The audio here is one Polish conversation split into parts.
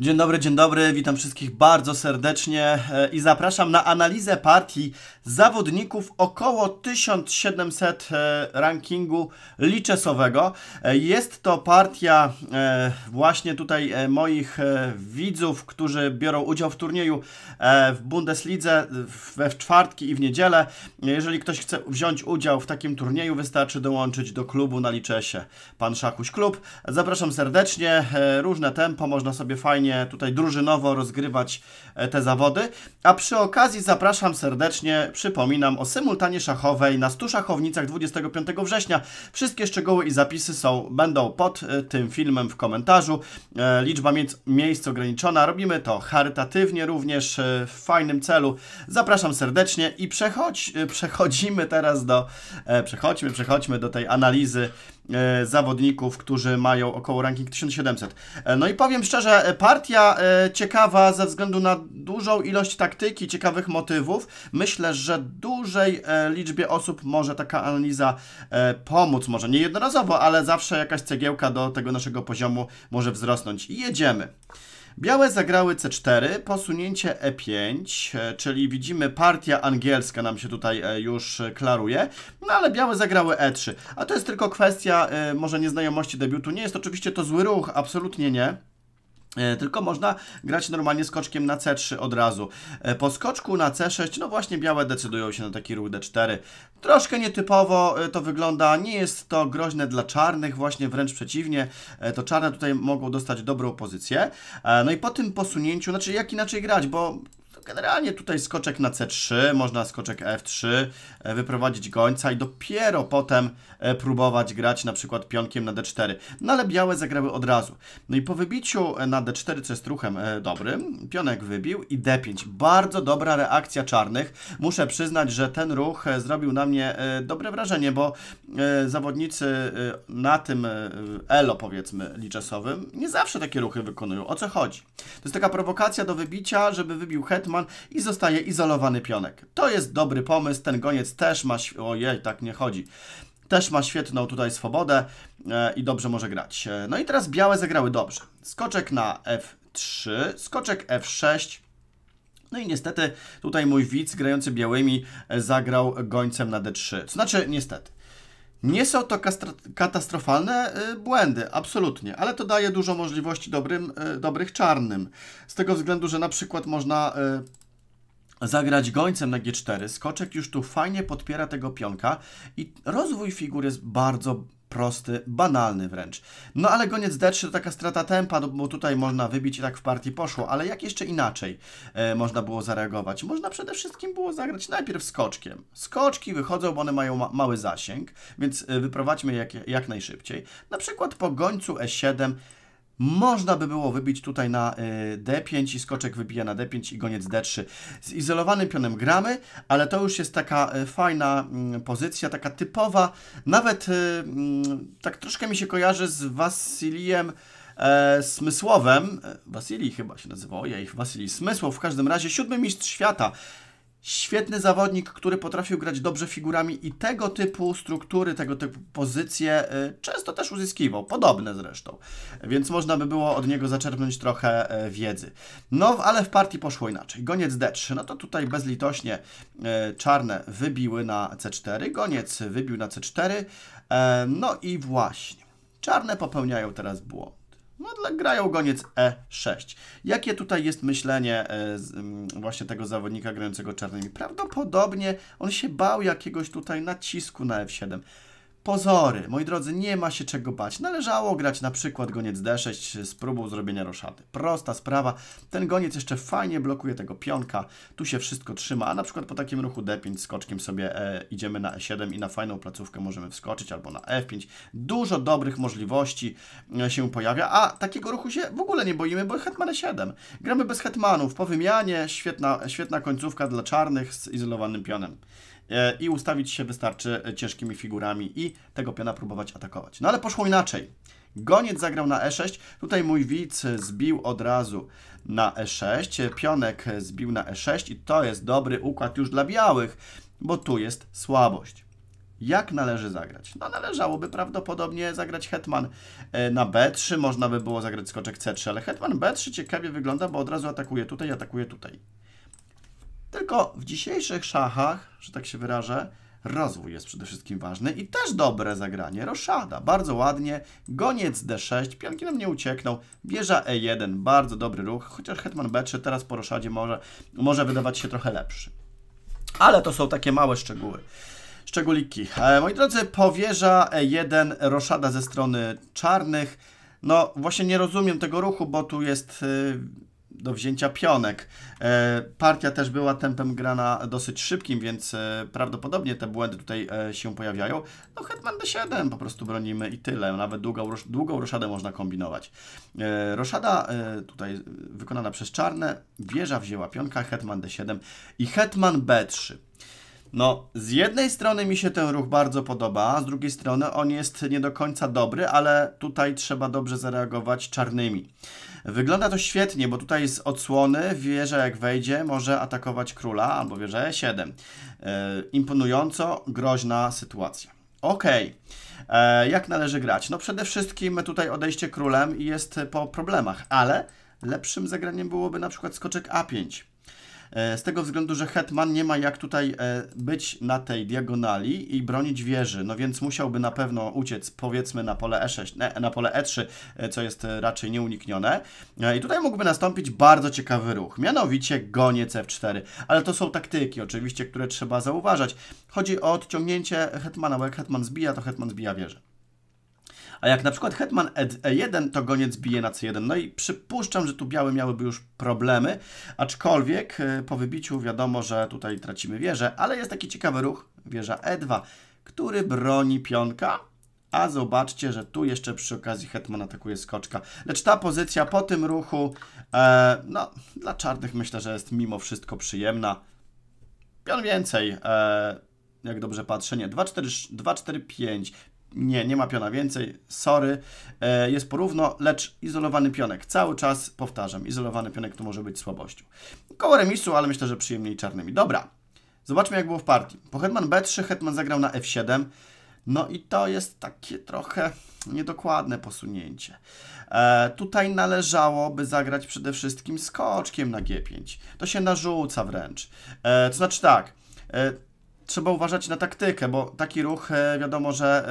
Dzień dobry, dzień dobry, witam wszystkich bardzo serdecznie e, i zapraszam na analizę partii zawodników około 1700 e, rankingu liczesowego. E, jest to partia właśnie tutaj moich widzów, którzy biorą udział w turnieju w Bundeslidze we czwartki i w niedzielę. Jeżeli ktoś chce wziąć udział w takim turnieju, wystarczy dołączyć do klubu na liczesie. Pan Szakuś Klub. Zapraszam serdecznie, różne tempo, można sobie fajnie tutaj drużynowo rozgrywać e, te zawody. A przy okazji zapraszam serdecznie, przypominam o symultanie szachowej na 100 szachownicach 25 września. Wszystkie szczegóły i zapisy są, będą pod e, tym filmem w komentarzu. E, liczba miejsc ograniczona, robimy to charytatywnie również w fajnym celu. Zapraszam serdecznie i przechodź, przechodzimy teraz do, przechodźmy, przechodźmy do tej analizy E, zawodników, którzy mają około ranking 1700. E, no i powiem szczerze, e, partia ciekawa ze względu na dużą ilość taktyki, ciekawych motywów. Myślę, że dużej liczbie osób może taka analiza pomóc, może nie jednorazowo, ale zawsze jakaś cegiełka do tego naszego poziomu może wzrosnąć. Jedziemy. Białe zagrały C4, posunięcie E5, e, czyli widzimy partia angielska nam się tutaj e, już klaruje, no ale białe zagrały E3. A to jest tylko kwestia e, może nieznajomości debiutu. Nie jest oczywiście to zły ruch, absolutnie nie. E, tylko można grać normalnie skoczkiem na C3 od razu. E, po skoczku na C6, no właśnie białe decydują się na taki ruch D4. Troszkę nietypowo e, to wygląda, nie jest to groźne dla czarnych, właśnie wręcz przeciwnie, to czarne tutaj mogą dostać dobrą pozycję. No i po tym posunięciu, znaczy jak inaczej grać, bo generalnie tutaj skoczek na C3, można skoczek F3, e, wyprowadzić gońca i dopiero potem e, próbować grać na przykład pionkiem na D4. No ale białe zagrały od razu. No i po wybiciu e, na D4, co jest ruchem dobrym, pionek wybił i D5. Bardzo dobra reakcja czarnych. Muszę przyznać, że ten ruch zrobił na mnie dobre wrażenie, bo zawodnicy na tym elo, powiedzmy, liczasowym nie zawsze takie ruchy wykonują. O co chodzi? To jest taka prowokacja do wybicia, żeby wybił hetman i zostaje izolowany pionek. To jest dobry pomysł, ten goniec też ma... Ojej, tak nie chodzi też ma świetną tutaj swobodę e, i dobrze może grać. E, no i teraz białe zagrały dobrze. Skoczek na F3, skoczek F6. No i niestety tutaj mój widz grający białymi e, zagrał gońcem na D3. znaczy niestety. Nie są to katastrofalne y, błędy, absolutnie, ale to daje dużo możliwości dobrym, y, dobrych czarnym. Z tego względu, że na przykład można y, zagrać gońcem na G4. Skoczek już tu fajnie podpiera tego pionka i rozwój figur jest bardzo prosty, banalny wręcz. No ale goniec D3 to taka strata tempa, no bo tutaj można wybić i tak w partii poszło, ale jak jeszcze inaczej e, można było zareagować? Można przede wszystkim było zagrać najpierw skoczkiem. Skoczki wychodzą, bo one mają ma mały zasięg, więc e, wyprowadźmy je jak, jak najszybciej. Na przykład po gońcu E7 można by było wybić tutaj na e, D5 i skoczek wybija na D5 i goniec D3. Z izolowanym pionem gramy, ale to już jest taka e, fajna mm, pozycja, taka typowa. Nawet e, mm, tak troszkę mi się kojarzy z Wasilijem e, Smysłowem. Wasilij chyba się nazywał, ich Wasilij Smysłow. W każdym razie siódmy mistrz świata. Świetny zawodnik, który potrafił grać dobrze figurami i tego typu struktury, tego typu pozycje y, często też uzyskiwał, podobne zresztą, więc można by było od niego zaczerpnąć trochę y, wiedzy. No, ale w partii poszło inaczej. Goniec D3, no to tutaj bezlitośnie y, czarne wybiły na C4, goniec wybił na C4, e, no i właśnie, czarne popełniają teraz błąd. No, grają goniec E6. Jakie tutaj jest myślenie e, mm, właśnie tego zawodnika grającego czarnymi? Prawdopodobnie on się bał jakiegoś tutaj nacisku na F7 pozory. Moi drodzy, nie ma się czego bać. Należało grać na przykład goniec d6 z próbą zrobienia roszady. Prosta sprawa. Ten goniec jeszcze fajnie blokuje tego pionka. Tu się wszystko trzyma, a na przykład po takim ruchu d5 skoczkiem sobie e, idziemy na e7 i na fajną placówkę możemy wskoczyć albo na f5. Dużo dobrych możliwości e, się pojawia, a takiego ruchu się w ogóle nie boimy, bo hetman e7. Gramy bez hetmanów, po wymianie, świetna, e, świetna końcówka dla czarnych z izolowanym pionem. E, i ustawić się wystarczy e, ciężkimi figurami i tego piona próbować atakować. No ale poszło inaczej. Goniec zagrał na e6, tutaj mój widz zbił od razu na e6, pionek zbił na e6 i to jest dobry układ już dla białych, bo tu jest słabość. Jak należy zagrać? No należałoby prawdopodobnie zagrać hetman e, na b3, można by było zagrać skoczek c3, ale hetman b3 ciekawie wygląda, bo od razu atakuje tutaj, atakuje tutaj. Tylko w dzisiejszych szachach, że tak się wyrażę, rozwój jest przede wszystkim ważny i też dobre zagranie. Roszada, bardzo ładnie, goniec d6, pionki nam nie uciekną, wieża e1, bardzo dobry ruch, chociaż hetman b3 teraz po roszadzie może, może wydawać się trochę lepszy. Ale to są takie małe szczegóły. Szczególiki. E, moi drodzy, powierza E1, roszada ze strony czarnych. No właśnie nie rozumiem tego ruchu, bo tu jest y, do wzięcia pionek. E, partia też była tempem grana dosyć szybkim, więc e, prawdopodobnie te błędy tutaj e, się pojawiają. No hetman d7 po prostu bronimy i tyle. Nawet długą, długą roszadę można kombinować. Roszada tutaj wykonana przez czarne, wieża wzięła pionka, hetman d7 i hetman b3. No, z jednej strony mi się ten ruch bardzo podoba, z drugiej strony on jest nie do końca dobry, ale tutaj trzeba dobrze zareagować czarnymi. Wygląda to świetnie, bo tutaj z odsłony wieża jak wejdzie może atakować króla albo wieża E7. E, imponująco groźna sytuacja. Okej. E, jak należy grać? No przede wszystkim tutaj odejście królem jest po problemach, ale lepszym zagraniem byłoby na przykład skoczek A5. E, z tego względu, że Hetman nie ma jak tutaj e, być na tej diagonali i bronić wieży, no więc musiałby na pewno uciec powiedzmy na pole E6, e, na pole E3, co jest raczej nieuniknione. I tutaj mógłby nastąpić bardzo ciekawy ruch, mianowicie goniec F4. Ale to są taktyki oczywiście, które trzeba zauważać. Chodzi o odciągnięcie Hetmana, bo jak Hetman zbija, to Hetman zbija wieżę. A jak na przykład hetman e1, e to goniec bije na c1. No i przypuszczam, że tu białe miałyby już problemy, aczkolwiek e, po wybiciu wiadomo, że tutaj tracimy wieżę, ale jest taki ciekawy ruch, wieża e2, który broni pionka, a zobaczcie, że tu jeszcze przy okazji Hetman atakuje skoczka. Lecz ta pozycja po tym ruchu, e, no, dla czarnych myślę, że jest mimo wszystko przyjemna. Pion więcej, e, jak dobrze patrzę, nie, 2, 4, 2, 4, 5 nie, nie ma piona więcej, sorry, e, jest porówno, lecz izolowany pionek, cały czas powtarzam, izolowany pionek to może być słabością. Koło remisu, ale myślę, że przyjemniej czarnymi. Dobra, zobaczmy jak było w partii. Po hetman b3, hetman zagrał na f7, no i to jest takie trochę niedokładne posunięcie. E, tutaj należałoby zagrać przede wszystkim skoczkiem na G5. To się narzuca wręcz. E, to znaczy tak, e, trzeba uważać na taktykę, bo taki ruch e, wiadomo, że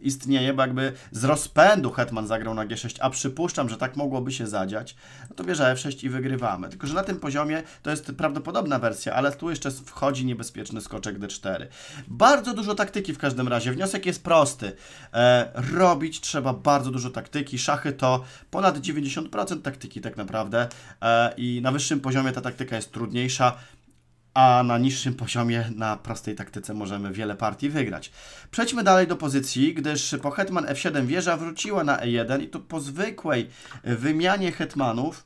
istnieje, bo jakby z rozpędu Hetman zagrał na G6, a przypuszczam, że tak mogłoby się zadziać, no to bierze F6 i wygrywamy. Tylko, że na tym poziomie to jest prawdopodobna wersja, ale tu jeszcze wchodzi niebezpieczny skoczek D4. Bardzo dużo taktyki w każdym razie. Wniosek jest prosty. E, robić trzeba bardzo dużo taktyki. Szachy to ponad 90% taktyki tak naprawdę e, i na wyższym poziomie ta taktyka jest trudniejsza a na niższym poziomie na prostej taktyce możemy wiele partii wygrać. Przejdźmy dalej do pozycji, gdyż po hetman f7 wieża wróciła na e1 i to po zwykłej wymianie hetmanów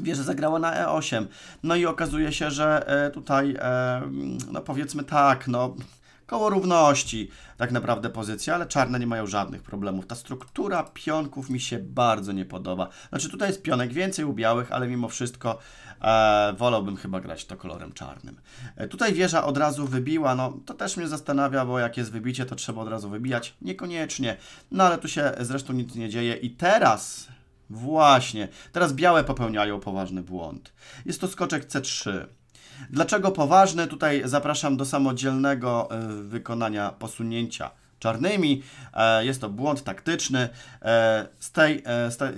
Wieża zagrała na E8. No i okazuje się, że e, tutaj, e, no powiedzmy tak, no Koło równości tak naprawdę pozycja, ale czarne nie mają żadnych problemów. Ta struktura pionków mi się bardzo nie podoba. Znaczy tutaj jest pionek więcej u białych, ale mimo wszystko e, wolałbym chyba grać to kolorem czarnym. E, tutaj wieża od razu wybiła, no to też mnie zastanawia, bo jak jest wybicie, to trzeba od razu wybijać. Niekoniecznie, no ale tu się zresztą nic nie dzieje i teraz Właśnie. Teraz białe popełniają poważny błąd. Jest to skoczek C3. Dlaczego poważne? Tutaj zapraszam do samodzielnego e, wykonania posunięcia czarnymi. E, jest to błąd taktyczny. E, z, tej, z, tej,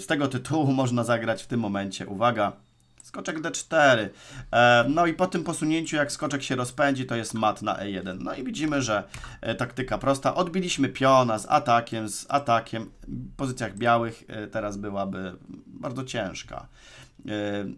z tego tytułu można zagrać w tym momencie, uwaga, skoczek d4. No i po tym posunięciu, jak skoczek się rozpędzi, to jest mat na e1. No i widzimy, że taktyka prosta. Odbiliśmy piona z atakiem, z atakiem. W pozycjach białych teraz byłaby bardzo ciężka. Yy,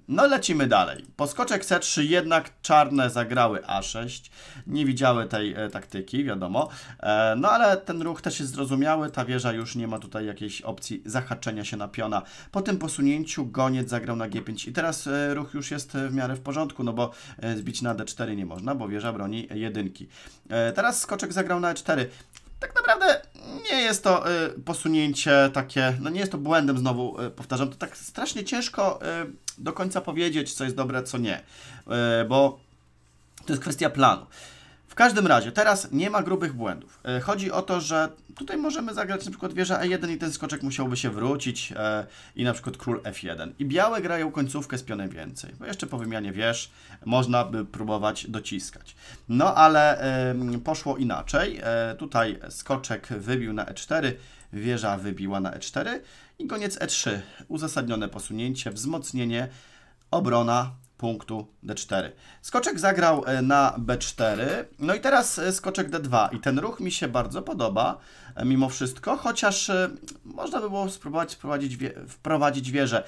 no lecimy dalej. Poskoczek C3 jednak czarne zagrały A6. Nie widziały tej e, taktyki, wiadomo. E, no ale ten ruch też jest zrozumiały. Ta wieża już nie ma tutaj jakiejś opcji zahaczenia się na piona. Po tym posunięciu goniec zagrał na G5 i teraz e, ruch już jest e, w miarę w porządku, no bo e, zbić na D4 nie można, bo wieża broni jedynki. E, teraz skoczek zagrał na E4. Tak naprawdę nie jest to y, posunięcie takie, no nie jest to błędem znowu, y, powtarzam, to tak strasznie ciężko y, do końca powiedzieć, co jest dobre, co nie, bo to jest kwestia planu każdym razie, teraz nie ma grubych błędów. E, chodzi o to, że tutaj możemy zagrać na przykład wieża E1 i ten skoczek musiałby się wrócić e, i na przykład król F1. I białe grają końcówkę z pionem więcej, bo jeszcze po wymianie wież można by próbować dociskać. No ale e, poszło inaczej. E, tutaj skoczek wybił na E4, wieża wybiła na E4 i koniec E3. Uzasadnione posunięcie, wzmocnienie, obrona, punktu d4. Skoczek zagrał e, na b4, no i teraz e, skoczek d2 i ten ruch mi się bardzo podoba e, mimo wszystko, chociaż można by było spróbować wprowadzić, wie wprowadzić wieżę.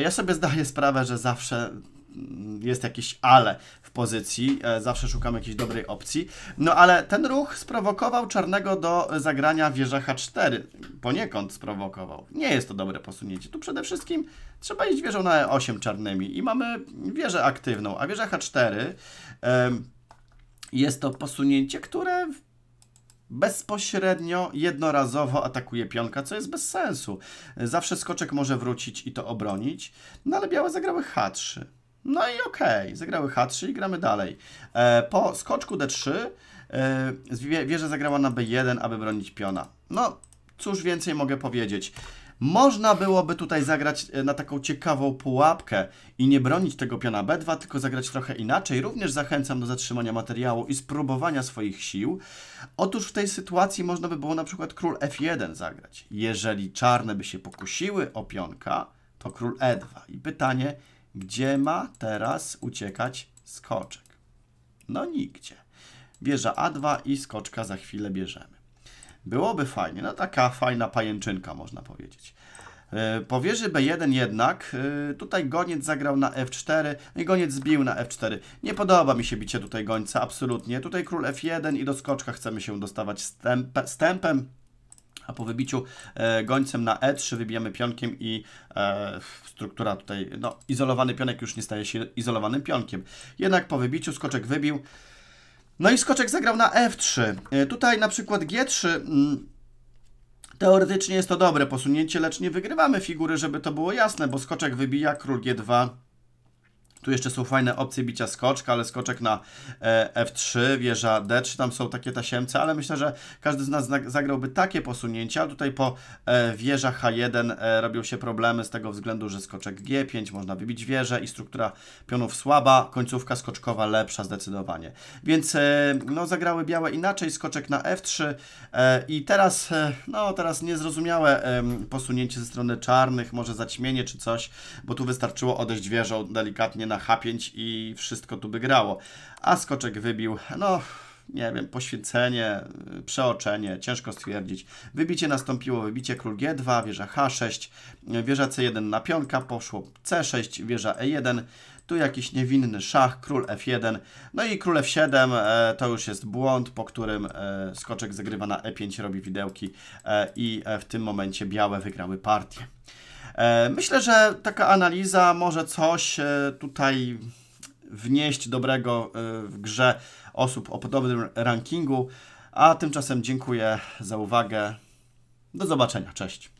Ja sobie zdaję sprawę, że zawsze mm, jest jakieś ale pozycji. E, zawsze szukam jakiejś dobrej opcji. No ale ten ruch sprowokował czarnego do zagrania wieża H4. Poniekąd sprowokował. Nie jest to dobre posunięcie. Tu przede wszystkim trzeba iść wieżą na E8 czarnymi i mamy wieżę aktywną, a wieża H4 jest to posunięcie, które bezpośrednio, jednorazowo atakuje pionka, co jest bez sensu. Zawsze skoczek może wrócić i to obronić, no ale białe zagrały H3. No i okej, okay. zagrały H3 i gramy dalej. E, po skoczku D3 e, wieża zagrała na B1, aby bronić piona. No, cóż więcej mogę powiedzieć. Można byłoby tutaj zagrać e, na taką ciekawą pułapkę i nie bronić tego piona B2, tylko zagrać trochę inaczej. Również zachęcam do zatrzymania materiału i spróbowania swoich sił. Otóż w tej sytuacji można by było na przykład król F1 zagrać. Jeżeli czarne by się pokusiły o pionka, to król E2. I pytanie, gdzie ma teraz uciekać skoczek? No nigdzie. Bierze A2 i skoczka za chwilę bierzemy. Byłoby fajnie, no taka fajna pajęczynka można powiedzieć. E, po wieży B1 jednak, e, tutaj goniec zagrał na F4 no i goniec zbił na F4. Nie podoba mi się bicie tutaj gońca, absolutnie. Tutaj król F1 i do skoczka chcemy się dostawać z stępem a po wybiciu e, gońcem na E3 wybijamy pionkiem i e, struktura tutaj, no izolowany pionek już nie staje się izolowanym pionkiem. Jednak po wybiciu skoczek wybił. No i skoczek zagrał na F3. E, tutaj na przykład G3... Mm, Teoretycznie jest to dobre posunięcie, lecz nie wygrywamy figury, żeby to było jasne, bo skoczek wybija król G2, tu jeszcze są fajne opcje bicia skoczka, ale skoczek na e, F3, wieża D3, tam są takie tasiemce, ale myślę, że każdy z nas zagrałby takie posunięcia. Tutaj po e, wieża H1 e, robią się problemy z tego względu, że skoczek G5, można wybić wieżę i struktura pionów słaba, końcówka skoczkowa lepsza zdecydowanie. Więc no, zagrały białe inaczej, skoczek na F3 i teraz, no teraz niezrozumiałe posunięcie ze strony czarnych, może zaćmienie czy coś, bo tu wystarczyło odejść wieżą delikatnie na na H5 i wszystko tu by grało. A skoczek wybił, no nie wiem, poświęcenie, przeoczenie, ciężko stwierdzić. Wybicie nastąpiło, wybicie król G2, wieża H6, wieża C1 na pionka, poszło C6, wieża E1, tu jakiś niewinny szach, król F1, no i król F7 e, to już jest błąd, po którym e, skoczek zagrywa na E5, robi widełki e, i w tym momencie białe wygrały partię. E, myślę, że taka analiza może coś e, tutaj wnieść dobrego e, w grze osób o podobnym rankingu. A tymczasem dziękuję za uwagę. Do zobaczenia. Cześć.